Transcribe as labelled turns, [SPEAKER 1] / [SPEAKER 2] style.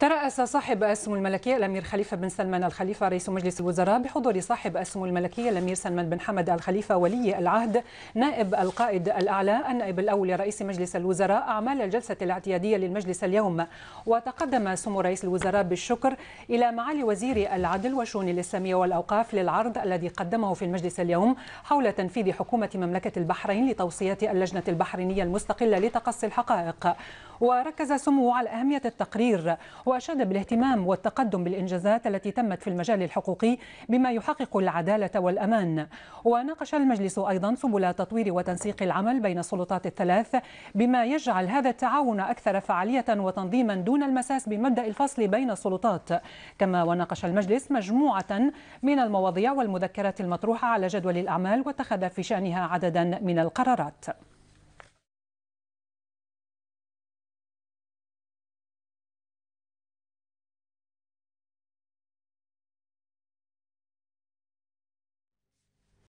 [SPEAKER 1] ترأس صاحب السمو الملكية الأمير خليفة بن سلمان الخليفة رئيس مجلس الوزراء بحضور صاحب السمو الملكية الأمير سلمان بن حمد الخليفة ولي العهد نائب القائد الأعلى النائب الأول لرئيس مجلس الوزراء أعمال الجلسة الاعتيادية للمجلس اليوم وتقدم سمو رئيس الوزراء بالشكر إلى معالي وزير العدل والشؤون الإسلامية والأوقاف للعرض الذي قدمه في المجلس اليوم حول تنفيذ حكومة مملكة البحرين لتوصيات اللجنة البحرينية المستقلة لتقصي الحقائق وركز سمو على أهمية التقرير وأشاد بالاهتمام والتقدم بالإنجازات التي تمت في المجال الحقوقي بما يحقق العدالة والأمان وناقش المجلس أيضا سبل تطوير وتنسيق العمل بين السلطات الثلاث بما يجعل هذا التعاون أكثر فعالية وتنظيما دون المساس بمبدأ الفصل بين السلطات كما وناقش المجلس مجموعة من المواضيع والمذكرات المطروحة على جدول الأعمال واتخذ في شأنها عددا من القرارات